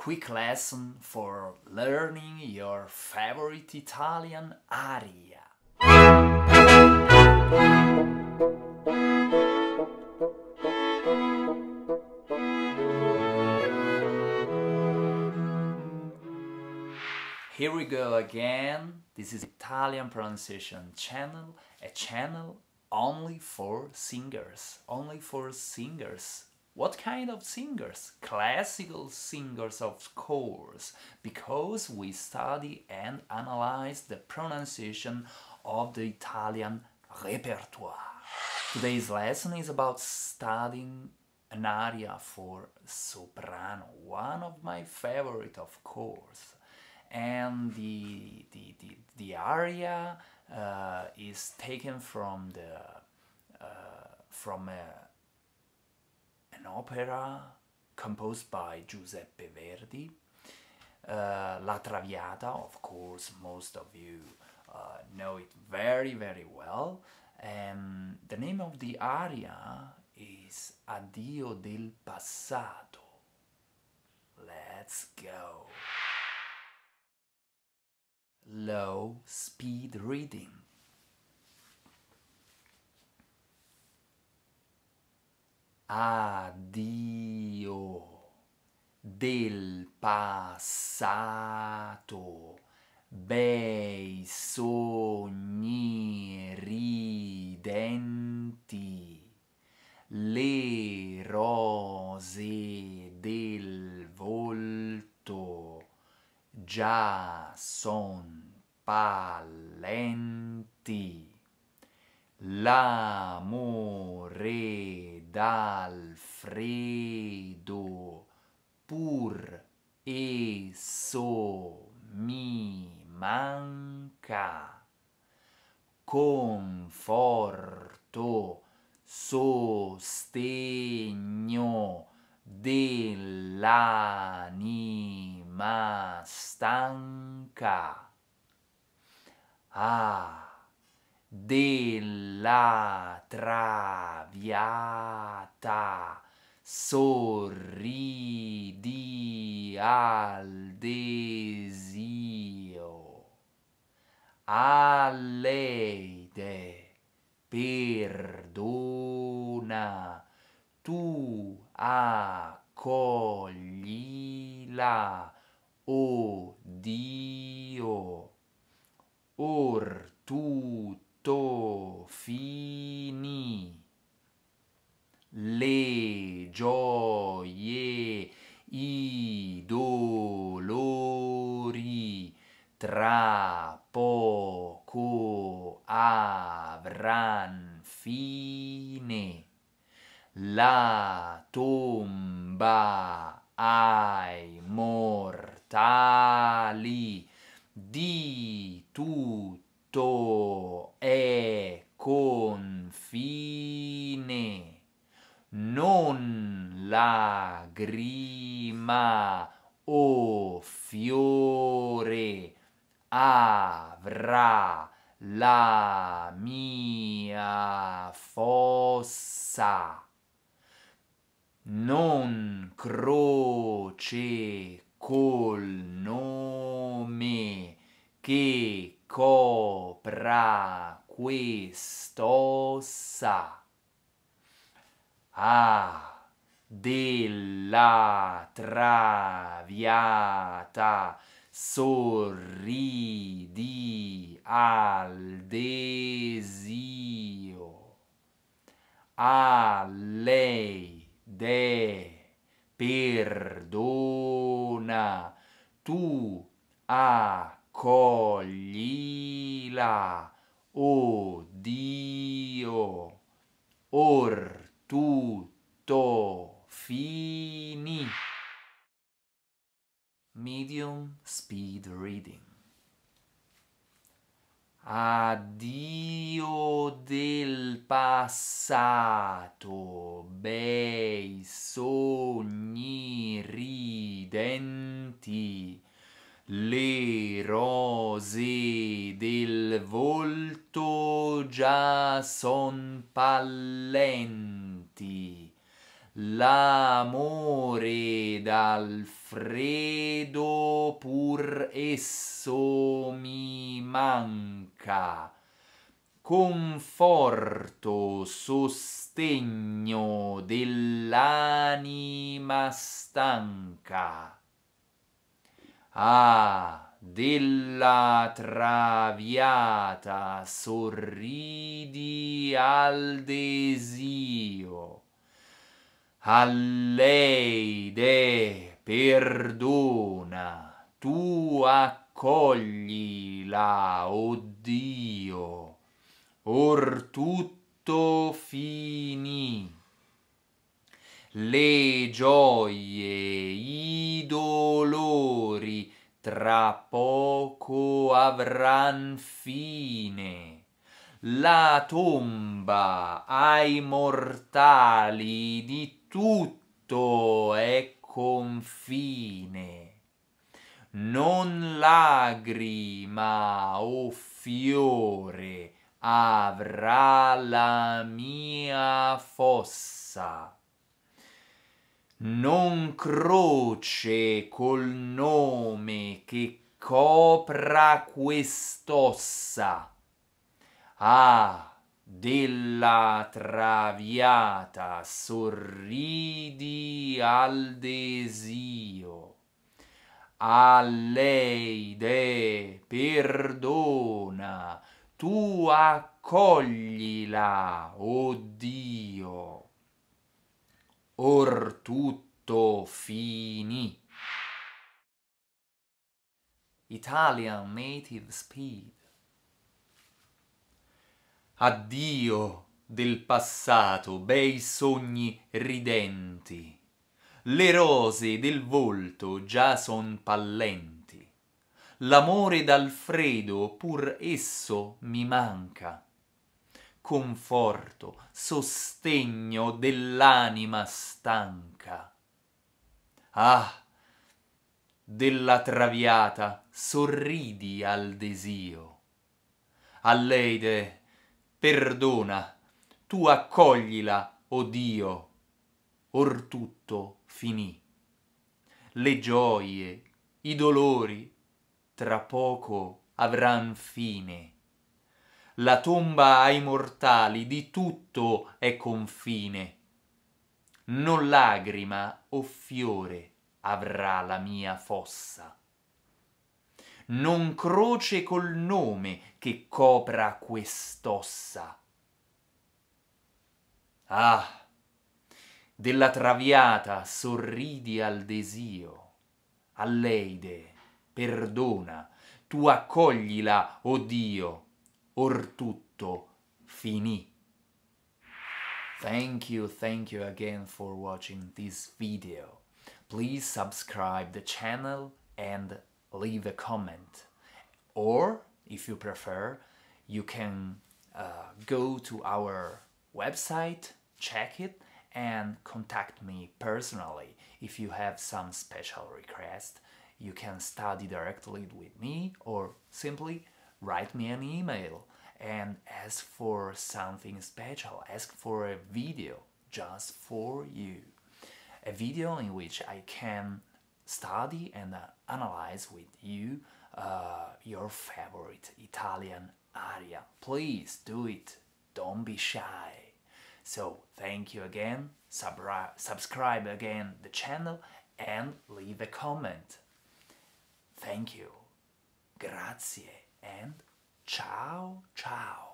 quick lesson for learning your favorite Italian aria. Here we go again. This is Italian pronunciation channel, a channel only for singers, only for singers. What kind of singers? Classical singers, of course, because we study and analyze the pronunciation of the Italian repertoire. Today's lesson is about studying an aria for soprano, one of my favorite, of course. And the, the, the, the aria uh, is taken from the uh, from a uh, opera composed by Giuseppe Verdi. Uh, La Traviata, of course, most of you uh, know it very, very well. And the name of the aria is Addio del Passato. Let's go. Low speed reading. addio del passato, bei sogni ridenti, le rose del volto già son pallenti l'amore dal freddo pur esso mi manca conforto sostegno dell'anima stanca ah della traviata sorridi al desio alleide perdona tu accoglila o oh Dio or tu to, fini, le gioie, i dolori, tra poco avran fine, la tomba ai mortali di tutti tutto è confine, non lagrima o fiore avrà la mia fossa. Non croce col nome che copra questo sa a della traviata sorridi al desio a lei de perdona tu a coglila, o Dio, or tutto fini. Medium speed reading. Addio del passato, bei sogni ridenti le rose del volto già son pallenti, l'amore dal freddo pur esso mi manca. Conforto, sostegno dell'anima stanca Ah, della traviata sorridi al desio. A lei de perdona, tu accoglila, o oh Dio, or tutto finì. Le gioie tra poco avran fine. La tomba ai mortali di tutto è confine. Non lagrima o fiore avrà la mia fossa non croce col nome che copra quest'ossa. Ah, della traviata sorridi al desio. A lei de perdona, tu accoglila, o oh Dio or tutto finì. Italian Native Speed. Addio del passato, bei sogni ridenti. Le rose del volto già son pallenti. L'amore d'Alfredo pur esso mi manca conforto, sostegno dell'anima stanca. Ah, della traviata, sorridi al desio. Alleide, perdona, tu accoglila, o oh Dio. Or tutto finì. Le gioie, i dolori, tra poco avran fine la tomba ai mortali, di tutto è confine. Non lagrima o fiore avrà la mia fossa. Non croce col nome che copra quest'ossa. Ah, della traviata sorridi al desio, all'eide, perdona, tu accoglila, o oh Dio, or tutto finì. Thank you, thank you again for watching this video. Please subscribe the channel and leave a comment. Or, if you prefer, you can uh, go to our website, check it, and contact me personally. If you have some special request, you can study directly with me or simply write me an email and ask for something special, ask for a video just for you. A video in which I can study and uh, analyze with you uh, your favorite Italian aria. Please do it, don't be shy. So thank you again, Subri subscribe again the channel and leave a comment. Thank you. Grazie and ciao ciao.